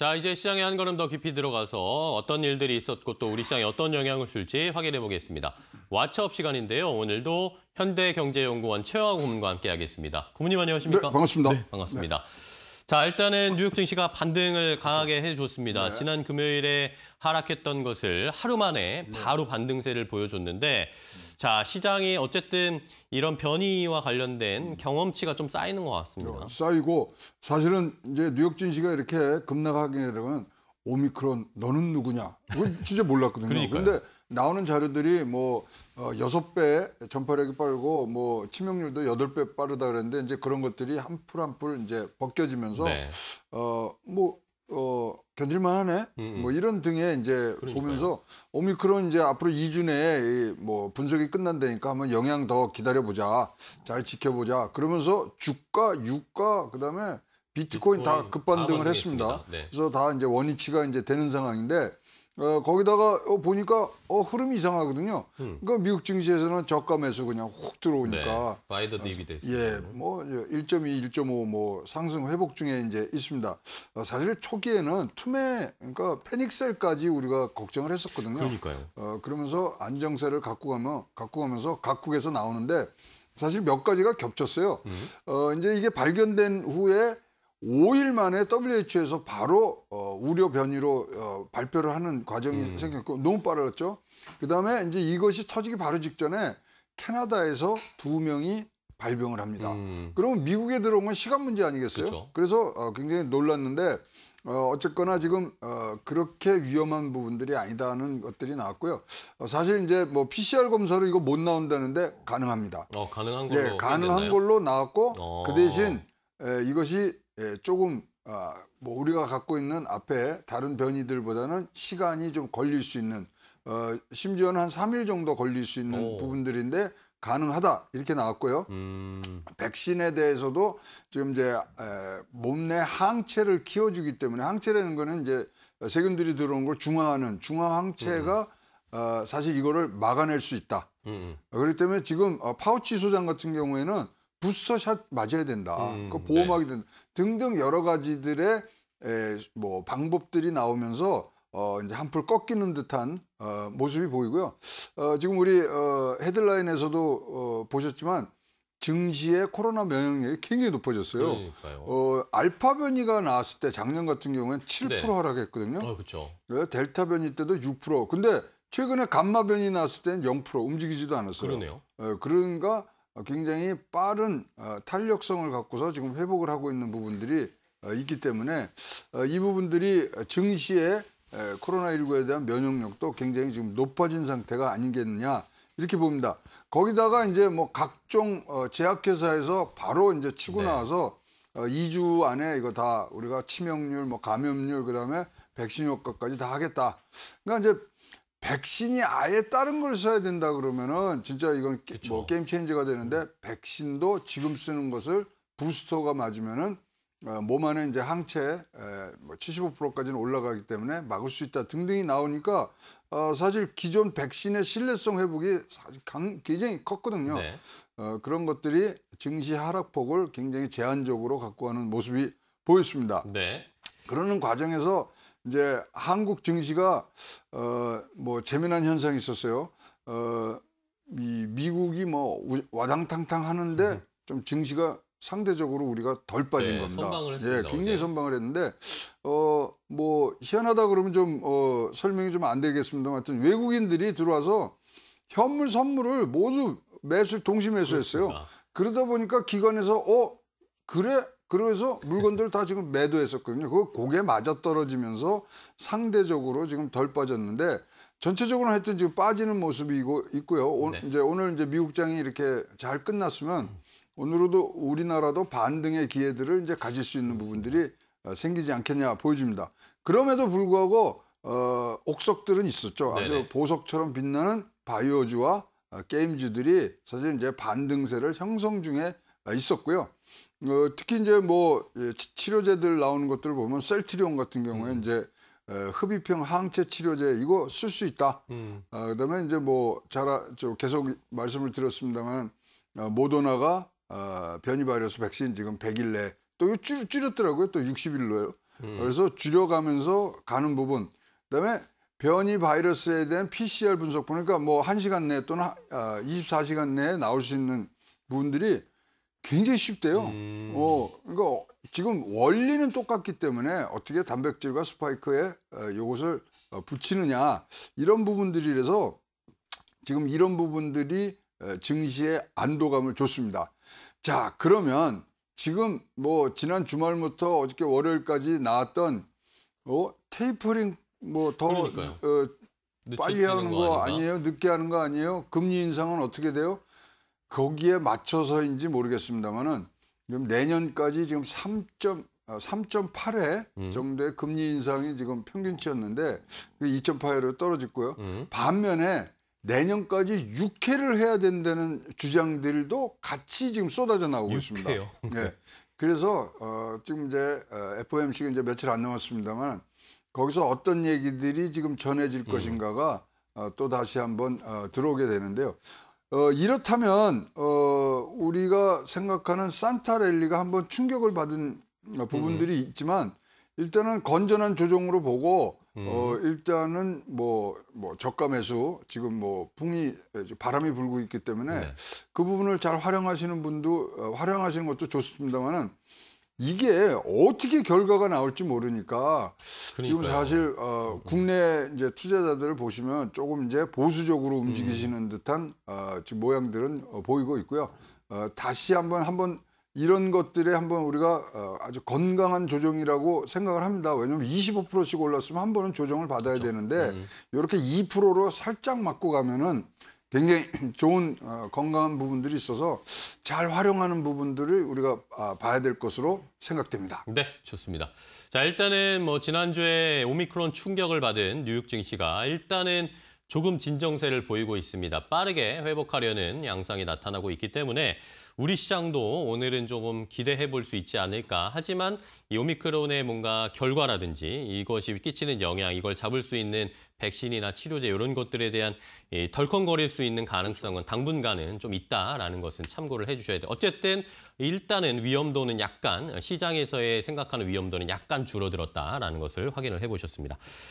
자, 이제 시장에 한 걸음 더 깊이 들어가서 어떤 일들이 있었고 또 우리 시장에 어떤 영향을 줄지 확인해 보겠습니다. 와츠업 시간인데요. 오늘도 현대경제연구원 최화우 고문과 함께 하겠습니다. 고문님 안녕하십니까? 네, 반갑습니다. 네, 반갑습니다. 네. 자, 일단은 뉴욕 증시가 반등을 강하게 해줬습니다. 네. 지난 금요일에 하락했던 것을 하루 만에 네. 바로 반등세를 보여줬는데 자, 시장이 어쨌든 이런 변이와 관련된 음. 경험치가 좀 쌓이는 것 같습니다. 어, 쌓이고 사실은 이제 뉴욕 증시가 이렇게 급락하게 되면 오미크론 너는 누구냐? 그건 진짜 몰랐거든요. 그런데 나오는 자료들이 뭐 어, 여섯 배 전파력이 빠르고 뭐 치명률도 여덟 배 빠르다 그랬는데 이제 그런 것들이 한풀한풀 이제 벗겨지면서 네. 어뭐 어, 견딜만하네. 음, 음. 뭐 이런 등의 이제 그러니까요. 보면서 오미크론 이제 앞으로 2주 내에 뭐 분석이 끝난다니까 한번 영향 더 기다려 보자. 잘 지켜보자. 그러면서 주가, 유가 그다음에 비트코인, 비트코인 다 급반등을 했습니다. 네. 그래서 다 이제 원위치가 이제 되는 상황인데 어, 거기다가 어, 보니까 어, 흐름이 이상하거든요. 음. 그러니까 미국 증시에서는 저가 매수 그냥 훅 들어오니까. 바이더 네. 디비데스. 예, 뭐 1.2, 예, 1.5 뭐 상승 회복 중에 이제 있습니다. 어, 사실 초기에는 투매 그러니까 패닉셀까지 우리가 걱정을 했었거든요. 그러니까요. 어, 그러면서 안정세를 갖고 가면 갖고 가면서 각국에서 나오는데 사실 몇 가지가 겹쳤어요. 음. 어, 이제 이게 발견된 후에 5일 만에 WHO에서 바로 어, 우려 변이로 어, 발표를 하는 과정이 음. 생겼고 너무 빨랐죠. 그다음에 이제 이것이 터지기 바로 직전에 캐나다에서 두 명이 발병을 합니다. 음. 그러면 미국에 들어온 건 시간 문제 아니겠어요? 그쵸. 그래서 어, 굉장히 놀랐는데 어, 어쨌거나 지금 어, 그렇게 위험한 부분들이 아니다는 것들이 나왔고요. 어, 사실 이제 뭐 PCR 검사로 이거 못 나온다는데 가능합니다. 어, 가능한 걸로 예, 가능한 걸로 나왔고 어. 그 대신 에, 이것이 예, 조금 아, 뭐 우리가 갖고 있는 앞에 다른 변이들보다는 시간이 좀 걸릴 수 있는 어, 심지어는 한3일 정도 걸릴 수 있는 오. 부분들인데 가능하다 이렇게 나왔고요. 음. 백신에 대해서도 지금 이제 에, 몸내 항체를 키워주기 때문에 항체라는 거는 이제 세균들이 들어온 걸 중화하는 중화 항체가 음. 어, 사실 이거를 막아낼 수 있다. 음. 음. 그렇기 때문에 지금 어, 파우치 소장 같은 경우에는 부스터샷 맞아야 된다. 음, 그 보호막이 네. 된다. 등등 여러 가지들의 에, 뭐 방법들이 나오면서 어, 이제 한풀 꺾이는 듯한 어, 모습이 보이고요. 어, 지금 우리 어, 헤드라인에서도 어, 보셨지만 증시의 코로나 면역력이 굉장히 높아졌어요. 그러니까요. 어, 알파 변이가 나왔을 때 작년 같은 경우에는 7% 네. 하락했거든요. 어, 그렇죠. 델타 변이 때도 6%. 근데 최근에 감마 변이 나왔을 때는 0% 움직이지도 않았어요. 그러네요. 어, 그러니까 어, 굉장히 빠른 어, 탄력성을 갖고서 지금 회복을 하고 있는 부분들이 어, 있기 때문에 이 부분들이 증시에 코로나19에 대한 면역력도 굉장히 지금 높아진 상태가 아니겠느냐 이렇게 봅니다. 거기다가 이제 뭐 각종 제약회사에서 바로 이제 치고 네. 나와서 2주 안에 이거 다 우리가 치명률, 뭐 감염률, 그다음에 백신 효과까지 다 하겠다. 그러니까 이제 백신이 아예 다른 걸 써야 된다 그러면은 진짜 이건 뭐 게임 체인지가 되는데 백신도 지금 쓰는 것을 부스터가 맞으면은 어, 몸 안에 이제 항체 75%까지는 뭐 올라가기 때문에 막을 수 있다 등등이 나오니까 어, 사실 기존 백신의 신뢰성 회복이 사실 강, 굉장히 컸거든요. 네. 어, 그런 것들이 증시 하락폭을 굉장히 제한적으로 갖고 가는 모습이 보였습니다. 네. 그러는 과정에서 이제 한국 증시가 어뭐 재미난 현상이 있었어요. 어이 미국이 뭐 와당탕탕 하는데 음. 좀 증시가 상대적으로 우리가 덜 빠진 네, 겁니다. 선방을 예, 했습니다, 예, 굉장히 어제. 선방을 했는데 어뭐 희한하다 그러면 좀어 설명이 좀 안 되겠습니다만 하여튼 외국인들이 들어와서 현물 선물을 모두 매수 동시 매수했어요. 그러다 보니까 기관에서 어 그래 그래서 물건들 다 지금 매도했었거든요. 그 고개 맞아떨어지면서 상대적으로 지금 덜 빠졌는데 전체적으로 하여튼 지금 빠지는 모습이고 있고요. 오, 네. 이제 오늘 이제 미국장이 이렇게 잘 끝났으면 오늘도 우리나라도 반등의 기회들을 이제 가질 수 있는 부분들이 어, 생기지 않겠냐 보여집니다. 그럼에도 불구하고 어, 옥석들은 있었죠. 아주 네네. 보석처럼 빛나는 바이오즈와게임즈들이 어, 사실 이제 반등세를 형성 중에 어, 있었고요. 어, 특히 이제 뭐 예, 치료제들 나오는 것들을 보면 셀트리온 같은 경우에 음. 이제 흡입형 항체 치료제 이거 쓸 수 있다. 음. 어, 그다음에 이제 뭐잘저 아, 계속 말씀을 드렸습니다만 어, 모더나가 어, 변이 바이러스 백신 지금 100일 내또 줄, 줄였더라고요. 또 60일로요. 음. 그래서 줄여가면서 가는 부분. 그다음에 변이 바이러스에 대한 PCR 분석 보니까 뭐 1시간 내 또는 어, 24시간 내에 나올 수 있는 부분들이 굉장히 쉽대요. 음. 어, 그러니까 지금 원리는 똑같기 때문에 어떻게 단백질과 스파이크에 어, 요것을 어, 붙이느냐 이런 부분들이라서 지금 이런 부분들이 어, 증시에 안도감을 줬습니다. 자, 그러면 지금 뭐 지난 주말부터 어저께 월요일까지 나왔던 어, 테이퍼링 뭐더 어, 빨리 하는 거, 거 아니에요? 늦게 하는 거 아니에요? 금리 인상은 어떻게 돼요? 거기에 맞춰서인지 모르겠습니다만은 지금 내년까지 지금 3. 3.8회 아, 음. 정도의 금리 인상이 지금 평균치였는데 2.8회로 그 떨어졌고요. 음. 반면에 내년까지 6회를 해야 된다는 주장들도 같이 지금 쏟아져 나오고 6회요. 있습니다. 네. 네. 그래서 어, 지금 이제 FOMC가 어, 이제 며칠 안 남았습니다만 거기서 어떤 얘기들이 지금 전해질 음. 것인가가 음. 어, 또 다시 한번 어, 들어오게 되는데요. 어, 이렇다면 어, 우리가 생각하는 산타랠리가 한번 충격을 받은 어, 부분들이 음. 있지만 일단은 건전한 조정으로 보고 음. 어, 일단은 뭐, 뭐 저가 매수 지금 뭐 풍이 어, 바람이 불고 있기 때문에 네. 그 부분을 잘 활용하시는 분도 어, 활용하시는 것도 좋습니다만은 이게 어떻게 결과가 나올지 모르니까 그러니까요. 지금 사실 어, 국내 이제 투자자들을 보시면 조금 이제 보수적으로 음. 움직이시는 음. 듯한 어, 지금 모양들은 어, 보이고 있고요. 어, 다시 한번 한번 이런 것들에 한번 우리가 어, 아주 건강한 조정이라고 생각을 합니다. 왜냐하면 25%씩 올랐으면 한 번은 조정을 받아야 그렇죠. 되는데 음. 이렇게 2%로 살짝 맞고 가면은 굉장히 좋은 어, 건강한 부분들이 있어서 잘 활용하는 부분들을 우리가 아, 봐야 될 것으로 생각됩니다. 네, 좋습니다. 자, 일단은 뭐 지난주에 오미크론 충격을 받은 뉴욕증시가 일단은 조금 진정세를 보이고 있습니다. 빠르게 회복하려는 양상이 나타나고 있기 때문에 우리 시장도 오늘은 조금 기대해 볼 수 있지 않을까. 하지만 이 오미크론의 뭔가 결과라든지 이것이 끼치는 영향, 이걸 잡을 수 있는 백신이나 치료제 이런 것들에 대한 덜컹거릴 수 있는 가능성은 당분간은 좀 있다라는 것은 참고를 해주셔야 돼요. 어쨌든 일단은 위험도는 약간 시장에서의 생각하는 위험도는 약간 줄어들었다라는 것을 확인을 해보셨습니다.